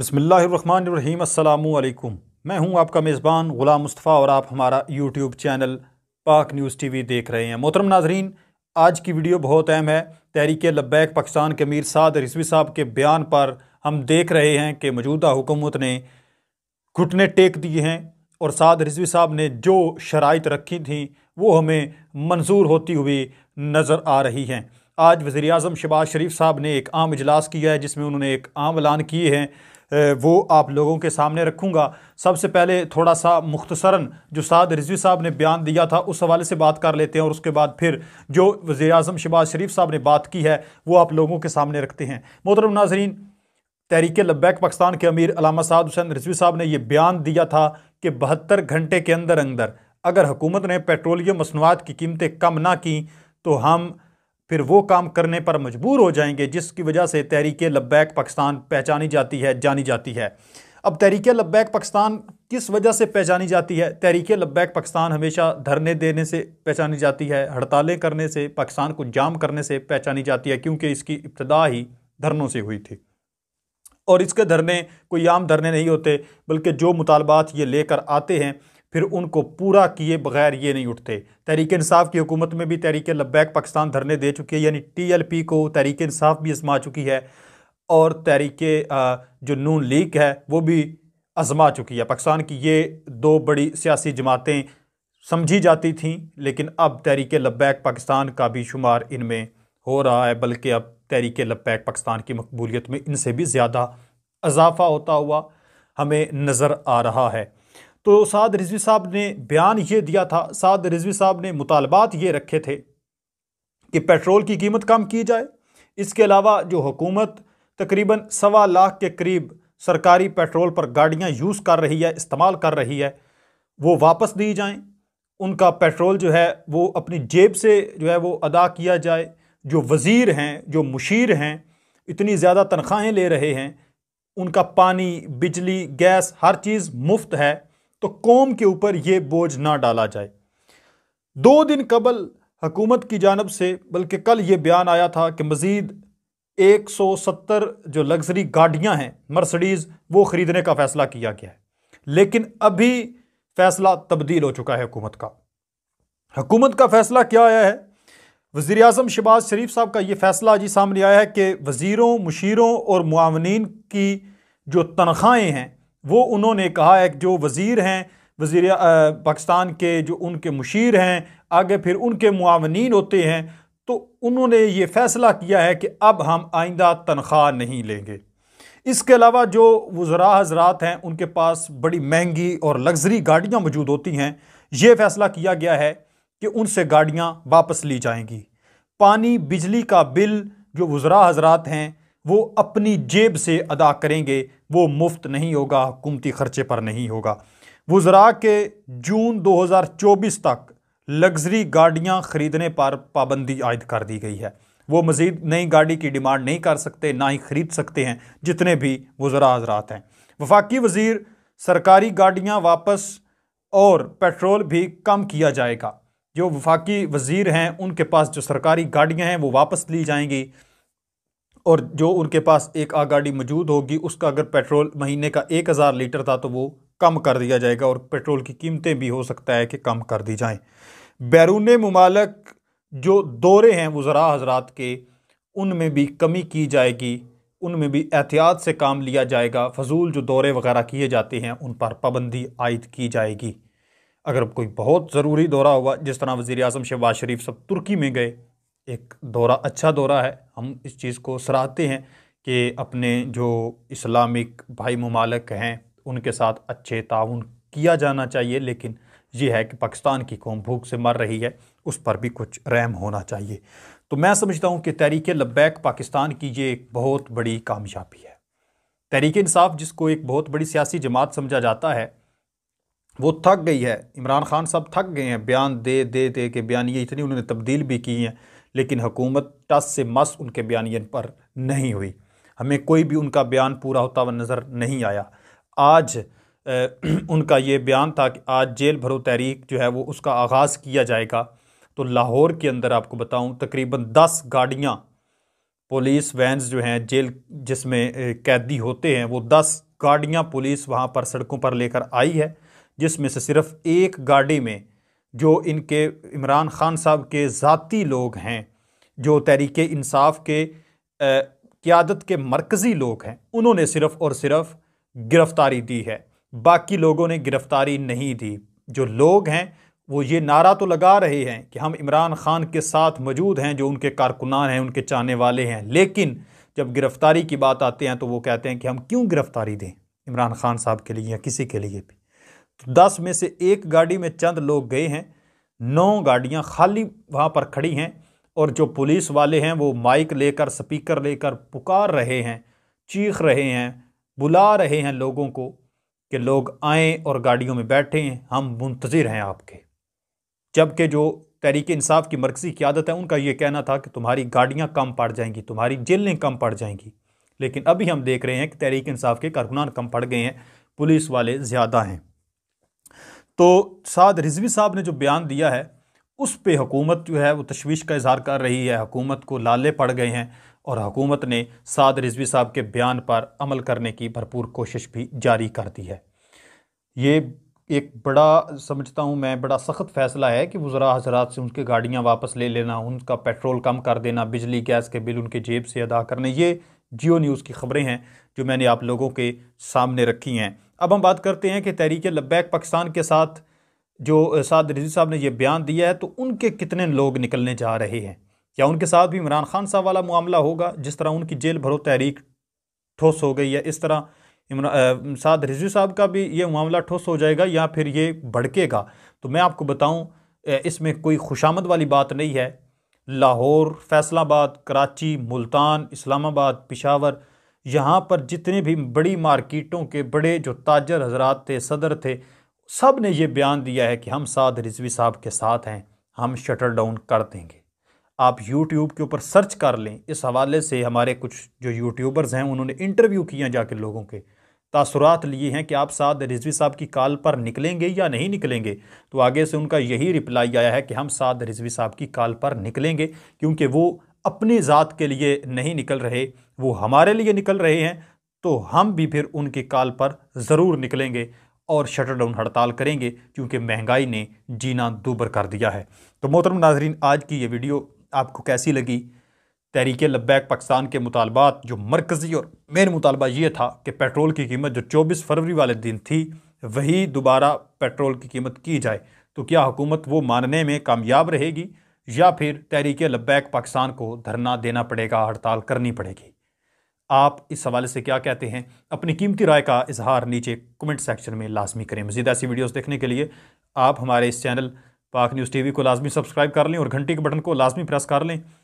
बसमीम् मैं हूं आपका मेज़बान ग़ुलाम मुस्तफ़ा और आप हमारा YouTube channel Pak news TV देख रहे हैं मोहतरम नाजरीन आज की वीडियो बहुत अहम है तहरीक लब्बैक पाकिस्तान के मीर साद रिजवी साहब के बयान पर हम देख रहे हैं कि मौजूदा हुकूमत ने घुटने टेक दिए हैं और साद रिजवी साहब ने जो शराइ रखी थी वो हमें मंजूर होती हुई नज़र आ रही हैं आज वज़ी अजम शबाज शरीफ साहब ने एक आम इजलास किया है जिसमें उन्होंने एक आम ऐलान किए हैं वो आप लोगों के सामने रखूँगा सबसे पहले थोड़ा सा मुख्तसरा जो साद रिजवी साहब ने बयान दिया था उस हवाले से बात कर लेते हैं और उसके बाद फिर जो वज़ी अजम शबाज़ शरीफ साहब ने बात की है वो आप लोगों के सामने रखते हैं मोहतरम नाजरीन तहरीक लब्बैक पाकिस्तान के अमीर अलामा साद हुसैन रिजवी साहब ने यह बयान दिया था कि बहत्तर घंटे के अंदर अंदर अगर हुकूमत ने पेट्रोलियम मसनूआत की कीमतें कम ना की तो हम फिर वो काम करने पर मजबूर हो जाएंगे जिसकी वजह से तहरीक लब्बैक पाकिस्तान पहचानी जाती है जानी जाती है अब तहरीक लब्बैक पाकिस्तान किस वजह से पहचानी जाती है तहरीक लब्बैक पाकिस्तान हमेशा धरने देने से पहचानी जाती है हड़तालें करने से पाकिस्तान को जाम करने से पहचानी जाती है क्योंकि इसकी इब्तदा ही धरनों से हुई थी और इसके धरने कोई आम धरने नहीं होते बल्कि जो मुतालबात ये लेकर आते हैं फिर उनको पूरा किए बगैर ये नहीं उठते तहरीक इंसाफ की हुकूमत में भी तहरीक लब्बैक पाकिस्तान धरने दे चुकी है यानी टी को तहरीक इंसाफ भी आजमा चुकी है और तहरीक जो नून लीग है वो भी आजमा चुकी है पाकिस्तान की ये दो बड़ी सियासी जमातें समझी जाती थीं लेकिन अब तहरीक लब्बैक पाकिस्तान का भी शुमार इनमें हो रहा है बल्कि अब तहरीक लब्बैक पाकिस्तान की मकबूलीत में इनसे भी ज़्यादा इजाफा होता हुआ हमें नज़र आ रहा है तो साद रिजवी साहब ने बयान ये दिया था साद रिजवी साहब ने मुतालबात ये रखे थे कि पेट्रोल की कीमत कम की जाए इसके अलावा जो हुकूमत तकरीबन सवा लाख के करीब सरकारी पेट्रोल पर गाड़ियाँ यूज़ कर रही है इस्तेमाल कर रही है वो वापस दी जाएँ उनका पेट्रोल जो है वो अपनी जेब से जो है वो अदा किया जाए जो वज़ीर हैं जो मुशीर हैं इतनी ज़्यादा तनख्वाहें ले रहे हैं उनका पानी बिजली गैस हर चीज़ मुफ्त है तो कौम के ऊपर यह बोझ ना डाला जाए दो दिन कबल हकूमत की जानब से बल्कि कल ये बयान आया था कि मज़ीद 170 जो लग्जरी गाड़ियाँ हैं मर्सडीज़ वो ख़रीदने का फ़ैसला किया गया है लेकिन अभी फ़ैसला तब्दील हो चुका है हुकूमत का हुकूमत का फ़ैसला क्या आया है वजीर अजम शबाज शरीफ साहब का ये फ़ैसला जी सामने आया है कि वज़ीरों मशीरों और मावनिन की जो तनख्वाहें हैं वो उन्होंने कहा है जो वज़ीर हैं वज़ी पाकिस्तान के जो उनके मुशीर हैं आगे फिर उनके मुआवनीन होते हैं तो उन्होंने ये फ़ैसला किया है कि अब हम आइंदा तनख्वाह नहीं लेंगे इसके अलावा जो वज़रा हजरात हैं उनके पास बड़ी महंगी और लग्जरी गाड़ियाँ मौजूद होती हैं ये फ़ैसला किया गया है कि उनसे गाड़ियाँ वापस ली जाएंगी पानी बिजली का बिल जो वज़रा हजरात हैं वो अपनी जेब से अदा करेंगे वो मुफ्त नहीं होगा हुकूमती ख़र्चे पर नहीं होगा वज़रा के जून 2024 तक लग्जरी गाड़ियाँ ख़रीदने पर पाबंदी आयद कर दी गई है वो मज़ीद नई गाड़ी की डिमांड नहीं कर सकते ना ही ख़रीद सकते हैं जितने भी वज़रा हजरात हैं वफाकी वज़ीर सरकारी गाड़ियाँ वापस और पेट्रोल भी कम किया जाएगा जो वफाकी वज़ीर हैं उनके पास जो सरकारी गाड़ियाँ हैं वो वापस ली जाएंगी और जो उनके पास एक आ गाड़ी मौजूद होगी उसका अगर पेट्रोल महीने का एक हज़ार लीटर था तो वो कम कर दिया जाएगा और पेट्रोल की कीमतें भी हो सकता है कि कम कर दी जाएँ बैरून ममालक जो दौरे हैं वज़रा हजरात के उनमें भी कमी की जाएगी उनमें भी एहतियात से काम लिया जाएगा फजूल जो दौरे वगैरह किए जाते हैं उन पर पाबंदी आयद की जाएगी अगर कोई बहुत ज़रूरी दौरा हुआ जिस तरह वज़ी अजम शहबाज शरीफ सब तुर्की में गए एक दौरा अच्छा दौरा है हम इस चीज़ को सराहते हैं कि अपने जो इस्लामिक भाई ममालक हैं उनके साथ अच्छे ताउन किया जाना चाहिए लेकिन ये है कि पाकिस्तान की कौम भूख से मर रही है उस पर भी कुछ रहम होना चाहिए तो मैं समझता हूँ कि तहरीक लब्बैक पाकिस्तान की ये एक बहुत बड़ी कामयाबी है तहरीक इंसाफ जिसको एक बहुत बड़ी सियासी जमात समझा जाता है वो थक गई है इमरान खान साहब थक गए हैं बयान दे दे दे के बयान ये इतनी उन्होंने तब्दील भी की हैं लेकिन हुकूमत टस से मस उनके बयान पर नहीं हुई हमें कोई भी उनका बयान पूरा होता हुआ नज़र नहीं आया आज उनका ये बयान था कि आज जेल भरो तहरीक जो है वो उसका आगाज़ किया जाएगा तो लाहौर के अंदर आपको बताऊं तकरीबन दस गाड़ियां पुलिस वैन्स जो हैं जेल जिसमें कैदी होते हैं वो दस गाड़ियां पुलिस वहां पर सड़कों पर लेकर आई है जिसमें से सिर्फ एक गाड़ी में जो इनके इमरान ख़ान साहब के ज़ाती लोग हैं जो तहरीक इंसाफ के क़्यादत के मरकज़ी लोग हैं उन्होंने सिर्फ़ और सिर्फ़ गिरफ़्तारी दी है बाकी लोगों ने गिरफ़्तारी नहीं दी जो लोग हैं वो ये नारा तो लगा रहे हैं कि हम इमरान ख़ान के साथ मौजूद हैं जो उनके कारकुनान हैं उनके चाहने वाले हैं लेकिन जब गिरफ़्तारी की बात आते हैं तो वो कहते हैं कि हम क्यों गिरफ़्तारी दें इमरान ख़ान साहब के लिए या किसी के लिए भी दस में से एक गाड़ी में चंद लोग गए हैं नौ गाड़ियां खाली वहाँ पर खड़ी हैं और जो पुलिस वाले हैं वो माइक लेकर स्पीकर लेकर पुकार रहे हैं चीख रहे हैं बुला रहे हैं लोगों को कि लोग आएँ और गाड़ियों में बैठें हम मुंतजिर हैं आपके जबकि जो तहरीक इंसाफ की मरकज़ी क्यादत है उनका ये कहना था कि तुम्हारी गाड़ियाँ कम पड़ जाएंगी तुम्हारी जेलें कम पड़ जाएंगी लेकिन अभी हम देख रहे हैं कि तहरीक इंसाफ के कारकुनान कम पड़ गए हैं पुलिस वाले ज़्यादा हैं तो साद रिजवी साहब ने जो बयान दिया है उस पर हुकूमत जो है वो तशवीश का इजहार कर रही है हुकूमत को लाले पड़ गए हैं और हुकूमत ने साद रिजवी साहब के बयान पर अमल करने की भरपूर कोशिश भी जारी कर दी है ये एक बड़ा समझता हूँ मैं बड़ा सख्त फैसला है कि वज़रा हजरात से उनके गाड़ियाँ वापस ले लेना उनका पेट्रोल कम कर देना बिजली गैस के बिल उनके जेब से अदा करने ये जियो न्यूज़ की खबरें हैं जो मैंने आप लोगों के सामने रखी हैं अब हम बात करते हैं कि तहरीक लब्बैक पाकिस्तान के साथ जो साद रिजी साहब ने यह बयान दिया है तो उनके कितने लोग निकलने जा रहे हैं क्या उनके साथ भी इमरान खान साहब वाला मामला होगा जिस तरह उनकी जेल भरो तहरीक ठोस हो गई है इस तरह साद रिजी साहब का भी ये मामला ठोस हो जाएगा या फिर ये भड़केगा तो मैं आपको बताऊँ इसमें कोई खुशामद वाली बात नहीं है लाहौर फैसलाबाद कराची मुल्तान इस्लामाबाद पिशावर यहाँ पर जितने भी बड़ी मार्किटों के बड़े जो ताजर हजरात थे सदर थे सब ने ये बयान दिया है कि हम साध रिजवी साहब के साथ हैं हम शटर डाउन कर देंगे आप यूट्यूब के ऊपर सर्च कर लें इस हवाले से हमारे कुछ जो यूट्यूबर्स हैं उन्होंने इंटरव्यू किया जाके लोगों के तासरात लिए हैं कि आप साध रिजवी साहब की कॉल पर निकलेंगे या नहीं निकलेंगे तो आगे से उनका यही रिप्लाई आया है कि हम साध रिजवी साहब की कॉल पर निकलेंगे क्योंकि वो अपनी ज़ात के लिए नहीं निकल रहे वो हमारे लिए निकल रहे हैं तो हम भी फिर उनके काल पर ज़रूर निकलेंगे और शटर डाउन हड़ताल करेंगे क्योंकि महंगाई ने जीना दूबर कर दिया है तो मोहतरम नाजरीन आज की ये वीडियो आपको कैसी लगी तहरीक लब्बैक पाकिस्तान के मुतालबात जो मरकज़ी और मेन मुतालबा ये था कि पेट्रोल की कीमत जो चौबीस फरवरी वाले दिन थी वही दोबारा पेट्रोल की कीमत की जाए तो क्या हुकूमत वो मानने में कामयाब रहेगी या फिर तहरीक लब्बैक पाकिस्तान को धरना देना पड़ेगा हड़ताल करनी पड़ेगी आप इस हवाले से क्या कहते हैं अपनी कीमती राय का इजहार नीचे कमेंट सेक्शन में लाजमी करें मजीद ऐसी वीडियोज़ देखने के लिए आप हमारे इस चैनल पाक न्यूज़ वी को लाजमी सब्सक्राइब कर लें और घंटी के बटन को लाजमी प्रेस कर लें